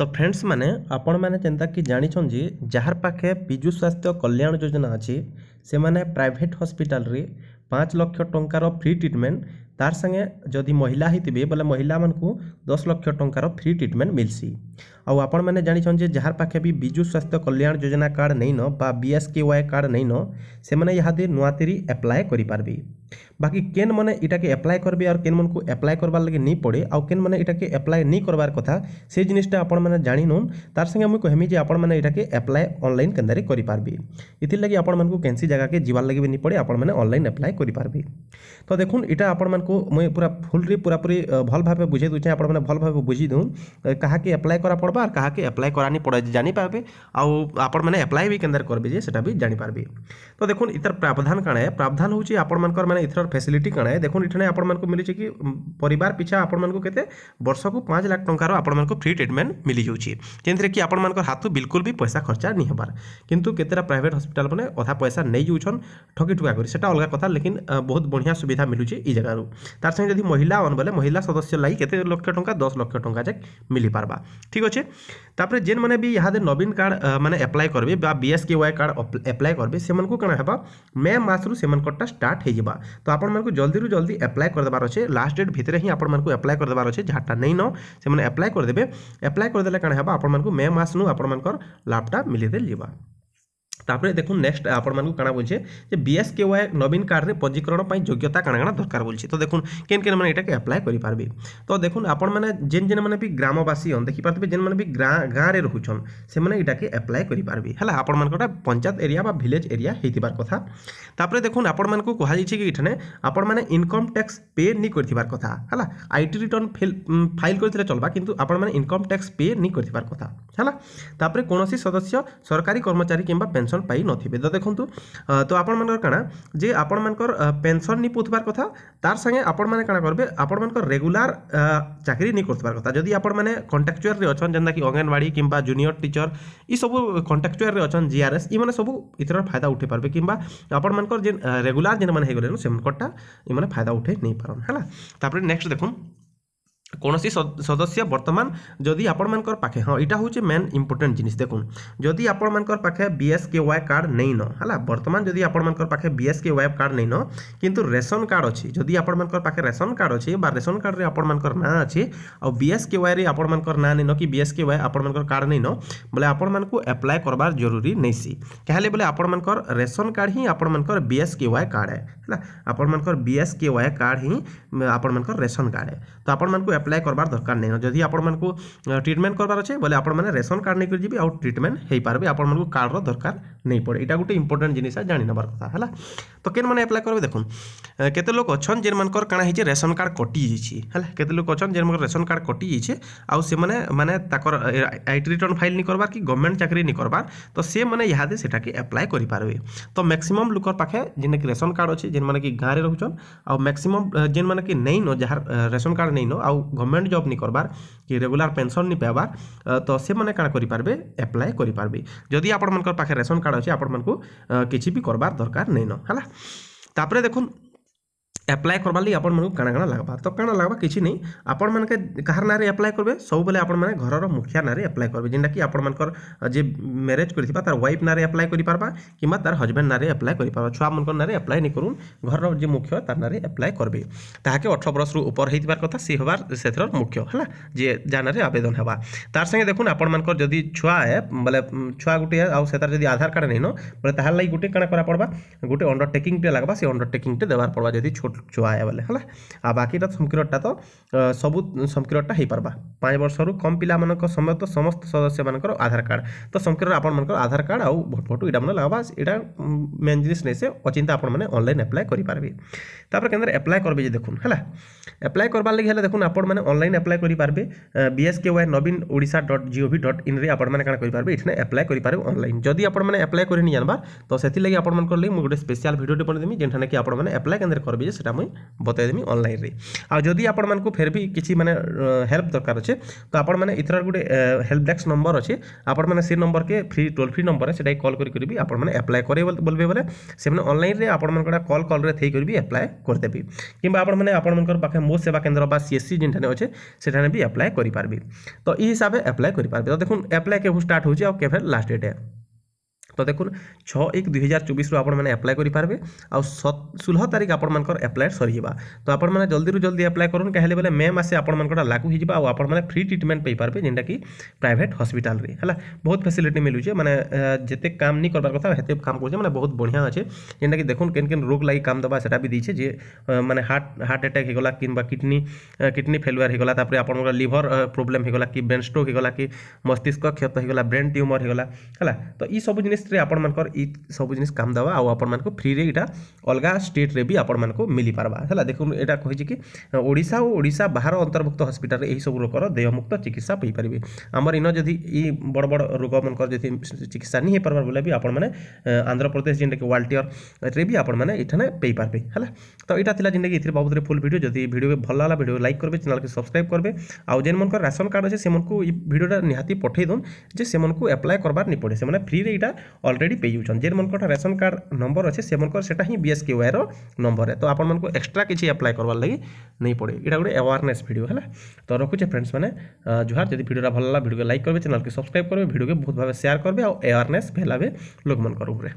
ତ ଫ୍ରେଣ୍ଡସ୍ ମାନେ ଆପଣମାନେ ଯେନ୍ତାକି ଜାଣିଛନ୍ ଯେ ଯାହାର ପାଖେ ବିଜୁ ସ୍ୱାସ୍ଥ୍ୟ କଲ୍ୟାଣ ଯୋଜନା ଅଛି ସେମାନେ ପ୍ରାଇଭେଟ୍ ହସ୍ପିଟାଲରେ ପାଞ୍ଚ ଲକ୍ଷ ଟଙ୍କାର ଫ୍ରି ଟ୍ରିଟମେଣ୍ଟ ତାର ସାଙ୍ଗେ ଯଦି ମହିଳା ହେଇଥିବେ ବୋଲେ ମହିଳାମାନଙ୍କୁ ଦଶ ଲକ୍ଷ ଟଙ୍କାର ଫ୍ରି ଟ୍ରିଟମେଣ୍ଟ ମିଲ୍ସି ଆଉ ଆପଣମାନେ ଜାଣିଛନ୍ ଯେ ଯାହାର ପାଖେ ବି ବିଜୁ ସ୍ୱାସ୍ଥ୍ୟ କଲ୍ୟାଣ ଯୋଜନା କାର୍ଡ଼ ନେଇନ ବା ବିଏସ୍କେ ୱାଇ କାର୍ଡ଼ ନେଇନ ସେମାନେ ଇହାଦେ ନୂଆତିରି ଆପ୍ଲାଏ କରିପାରବେ बाकी केन मैंने इटा के एप्लाय करबे और केन मन को एप्लाय करबार लगे नहीं पड़े आउ केन मैंने इटा के एप्लाय नहीं करबार कथा से जिनिटा आपण मैंने जाणिनोन तार संगे मुझे कहमी जे आपण मैंने इटा के एप्लाय ऑनलाइन केन्द्र करें कैंसी जगह के जीवार लगे भी नहीं पड़े आपण एप्लाय करें तो देखो इटा आपण मानक मुझे पूरा फुल्रे पूरापूरी भल भाव बुझे दूचे आप भल भाव बुझी दूँ क्या एप्लाय करा पड़ा और क्या के एप्लाय करानी पड़े जानीपारे आपण मैंने एप्लाय भी केन्द्र करेंगे से भी तो देखो इतर प्रावधान काण है प्रावधान हूँ मैंने एथर फैसिलिटी कण है देखो ये आपको मिली कि पर पिछा वर्ष वर्षक पाँच लाख टकर फ्री ट्रिटमेंट मिली जाए जेनि कि आपण हाथ बिल्कुल भी पैसा खर्चा नहीं हेबार कितु के प्राइट हस्पिटाल मैंने अधा पैसा नहीं जाऊन ठकी ठुका कर अलग कथ लेकिन बहुत बढ़िया सुविधा मिलूँ य जगह तार संगे जब महिला अन बोले महिला सदस्य लाइक के लक्ष टा दस लक्ष टा जाए मिल पार्बा ठीक अच्छे तापर जेन मैंने भी यहाँ नवीन कार्ड मैंने एप्लाय करेंगे बीएसके वाई कार्ड एप्लाय करेंगे से कह मे मसूर से स्टार्ट होगा तो ଆପଣମାନଙ୍କୁ ଜଲ୍ଦିରୁ ଜଲ୍ଦି ଆପ୍ଲାଏ କରିଦେବାର ଅଛେ ଲାଷ୍ଟ ଡେଟ୍ ଭିତରେ ହିଁ ଆପଣମାନଙ୍କୁ ଆପ୍ଲାଏ କରିଦେବାର ଅଛେ ଯାହାଟା ନେଇନ ସେମାନେ ଆପ୍ଲାଏ କରିଦେବେ ଆପ୍ଲାଏ କରିଦେଲେ କାଣା ହେବା ଆପଣମାନଙ୍କୁ ମେ ମାସନୁ ଆପଣମାନଙ୍କର ଲାଭଟା ମିଲିଦେଇ ଯିବା তাপরে দেখুন নেক্সট আপনার কাণা বলছে যে বিএসকে ওয়াই নবীন কার্ডে পঞ্জীকরণ পাই যোগ্যতা কাণা কাণা দরকার বলছে তো দেখুন কেন কেন মানে এটাকে আপ্লাই করে তো দেখুন আপন মানে যেন যেন মানে বি গ্রামবাসী হন দেখিপারে যেন মানে বি গাঁ গাঁরে রুচন সে এটাকে আপ্লাই করে হ্যাঁ আপন মানুষ পঞ্চায়েত এরিয়া বা ভিলেজ এরিয়া হয়ে কথা তাপরে দেখুন আপন মানুষ কুহযাইছে কি এখানে আপন মানে ইনকম ট্যাক্স পে নি করে কথা হ্যাঁ আইটি রিটর্ন ফাইল করে চলবা কিন্তু আপন মানে ইনকম ট্যাক্স পে নি করে কথা হ্যাঁ তাপরে কোণী সদস্য সরকারি কর্মচারী কিংবা পেনশন ପେନ୍ସନ୍ ପାଇନଥିବେ ତ ଦେଖନ୍ତୁ ତ ଆପଣମାନଙ୍କର କାଣା ଯେ ଆପଣମାନଙ୍କର ପେନ୍ସନ୍ ନି ପାଉଥିବାର କଥା ତାର୍ ସାଙ୍ଗେ ଆପଣମାନେ କାଣା କରିବେ ଆପଣମାନଙ୍କର ରେଗୁଲାର ଚାକିରି ନି କରୁଥିବାର କଥା ଯଦି ଆପଣମାନେ କଣ୍ଟ୍ରାକ୍ଚୁଆରରେ ଅଛନ୍ ଯେନ୍ତାକି ଅଙ୍ଗନବାଡ଼ି କିମ୍ବା ଜୁନିୟର ଟିଚର ଇସବୁ କଣ୍ଟ୍ରାକ୍ଚୁଆରରେ ଅଛନ୍ ଜିଆର୍ଏସ୍ ଇମାନେ ସବୁ ଏଥିର ଫାଇଦା ଉଠେଇ ପାରିବେ କିମ୍ବା ଆପଣମାନଙ୍କର ଯେନ୍ ରେଗୁଲାର ଯେନ୍ମାନେ ହେଇଗଲେନ ସେମାନଙ୍କରଟା ଇମାନେ ଫାଇଦା ଉଠେଇ ନେଇପାରନ୍ ହେଲା ତାପରେ ନେକ୍ସଟ ଦେଖୁନ୍ कौन सदस्य बर्तमान जदि आपण मैं पाखे हाँ यहाँ हूँ मेन इंपोर्टाट जिनिस देख जदि आपण मैं पाखे बीएसके वाई कार्ड नहीं ना बर्तमान जदि आपण मैं पाखे बीएसके वाई कार्ड नहीं ना कितु रेशन कार्ड अच्छे जदि आपण मैं पाखे रेसन कार्ड अच्छी रेसन कार्ड में आपण मर ना अच्छी आउ बीएसके वाई रे आपण मर ना नहीं कि बीएसके वाई आपण मर कार्ड नहीं न बोले आपण मूँ एप्लाय कर जरूरी नहींसी क्या बोले आपण मैं रेसन कार्ड ही आपण मर बीएसके वाई कार्ड है आपण मर बीएसके वाई कार्ड ही आपण मर रेसन कार्ड है तो आपण मूँ ଆପ୍ଲାଏ କରବାର ଦରକାର ନାହିଁ ଯଦି ଆପଣମାନଙ୍କୁ ଟ୍ରିଟମେଣ୍ଟ କରବାର ଅଛି ବୋଲେ ଆପଣମାନେ ରେସନ କାର୍ଡ଼ ନେଇକରି ଯିବେ ଆଉ ଟ୍ରିଟମେଣ୍ଟ ହୋଇପାରିବେ ଆପଣମାନଙ୍କୁ କାର୍ଡ଼ର ଦରକାର নেই পড়ে এটা গোটে ইম্পর্টাট জিনিস জাঁ নেবার কথা হল তো কেন মানে আপ্লাই করবে দেখুন কেতে লোক অছন যে কাଣା হয়েছে রেশন কার্ড কটি যাইছে হল কেতে লোক অছন যে রেশন কার্ড কটি যাইছে আউ সে মানে তাকর আইটি রিটর্ন ফাইল নি করবার কি গভর্নমেন্ট চাকরি নি করবার তো সে মানে ইহাদে সেটাকে আপ্লাই করে পারবে তো ম্যাক্সিমম লোকর পাখে যেন কি রেশন কার্ড অছে যে কি গাঁরে রহুছন আউ ম্যাক্সিমম যে কি নেই ন যার রেশন কার্ড নেই ন আউ গভর্নমেন্ট জব নি করবার কি রেগুলার পেনশন নি পাইবার তো সে মানে কাণ করে পারবে আপ্লাই করে পারবে যদি আপনার পাখে রেশন কার্ড কার্ড আছে আপনার কিছু বি করবার দরকার নেইন হ্যাঁ তাপরে দেখুন एप्लाय कर काण काण लगवा तो कण लगवा किसी नहीं आप कहार ना एप्लाय करेंगे सब बेले आपने घर मुखिया ना एप्लाय करेंगे जेनटा कि आपर जे म्यारेज कर तार वाइफ ना एप्लाय करा कि तार हजबैंड ना एप्लाय कर छुआ मान ना एप्लाय नहीं करूँ घर जे मुख्य तार ना एप्लाय करेंगे ताकि अठर बर्ष ऊपर होती कथा सी हबार से मुख्य है जे जहाँ ना आवेदन है तार संगे देखु आपर जब छुआ बोले छुआ गोटे से आधार कार्ड नहीं नोले तार लगे गोटे कण कर पड़वा गोटे अंडरटेकिंगटे लगवा से अंडरटेकिंग देवार पड़ा जब छोट जो आया बेले है आ बाकीर संकीर्णटा तो सब संकीर्णटा हो पार्बा पाँच वर्षर कम पिला समेत समस्त सदस्य मान आधार कार्ड तो संकीर्ण आपण आधार कार्ड आउ भोट फोटो ये मन लगवा यहाँ मेन जिन नहीं से अचिंता आपण अनलाइन एप्लाय करेंगे तापर एप्लाय करेंगे जी देखून है एप्लाय कर लगे है देखून आपण मैंने अनलाइन एप्लाय करेंगे बी एस के वाई नवीन ओडा डट जीओ भी डट इन आपने क्या करेंगे ये एप्लाय करेंगे अनलाइन जदि आपण एप्लाय कर जानबार तो से लगे आपण मैं गोटे स्पेशल भिडियो बनेदेमी जेनठाने कि आपने मैंने एप्लाय केन्द्र करेंगे সেটা মুই বতাই দেমি অনলাইনরে আদি আপনার ফের বি কিছু মানে হেল্প দরকার অছে তো আপনার এথর গোটে হেল্প ডেস্ক নম্বর অছে আপনার সে নম্বরকে ফ্রি টোল ফ্রি নম্বর সেটাই কল করি বি আপনার আপ্লাই করে বলবে বলে সে অনলাইনরে আপনার কল কলরে থাই করি আপ্লাই করেদেবি কিংবা আপনার আপনার পাখে মো সেবা কেন্দ্র বা সিএসসি যেখানে অছে সেখানে বি আপ্লাই করে পারবে তো এই হিসাবে আপ্লাই করে পারবে তো দেখুন আপ্লাই কেবু স্টার্ট হচ্ছে আর কেভে লাস্ট ডেট তো দেখুন ছ এক দুই হাজার চব্বিশু আপনার আপ্লাই করে পারবে আোলহ তারিখ আপনার আপ্লাই সরিযা তো আপনার জলদি জলদি আপ্লাই করুন কাহলে বেলে মে মাসে আপনার লাগু হয়ে আপনার ফ্রি ট্রিটমেন্ট পাইপারে যেটা কি প্রাইভেট হসপিটাল হল বহুত ফেসিলিটি মিলুছে মানে যেতে কাম নি করবার কথা সেতে কাম করছে মানে বহুত বঢ়িয়া আছে যেটা কি দেখুন কেন কেন রোগ লাগি কাম দেবা সেটা বি দিয়েছে যে মানে হার্ট হার্ট আটাক হয়েগলা কিংবা কিডনি কিডনি ফেলুয়ার হয়েগলা তারপরে আপনার লিভর প্রোবলেম হয়েগলা কি ব্রেন স্ট্রোক হয়েগলা কি মস্তিষ্ক ক্ষত হয়েগলা ব্রেন টিউমর হয়েগলা হল তো এই সব জিনিস टेक्सट्रे आपणकर सब जिन काम देवा आपण फ्री यहाँ अलग स्टेट्रे भी आपको मिल पार्बा है देखो यहाँ कही कि ओडा और ओडा बाहर अंतर्भुक्त हस्पिटाल यही सब रोगर देहमुक्त चिकित्सा पारे आमर इन जदि ई बड़ बड़ रोग मनकर जब चिकित्सा नहीं पार्बार बोले भी आपण आंध्र प्रदेश जेनटा कि वर्ल्ड टीयर भी आपण पारे है तो यहाँ था जेनटा कि बाबद में फुल भिडियो जदि भिडियो भल लगा भिडियो लाइक करेंगे चैनल के सब्सक्राइब करेंगे आउ जेन मनकर राशन कार्ड अच्छे से पठे दौन जे से एप्लाय करबार नहीं पड़े से फ्री रे यहाँ অলরেডি পেয়ে যাচ্ছেন যেমনকর রেশন কার্ড নম্বর আছে সেমনকর সেটা হি বিএসকেওয়াইর নম্বর তো আপনার এক্সট্রা কিছু আপ্লাই করবার লাগে নেই পড়ে এটা গোটে আওয়ারনেস ভিডিও হল তো রখুছে ফ্রেন্ডস মানে জুহার যদি ভিডিওটা ভালো লাগলা ভিডিও লাইক করবে চ্যানেলকে সবসক্রাইব করবে ভিডিওকে বহুত ভাবে সেয়ার করবে আর আওয়ারনেস ফেলাবে লোকমানকর উপরে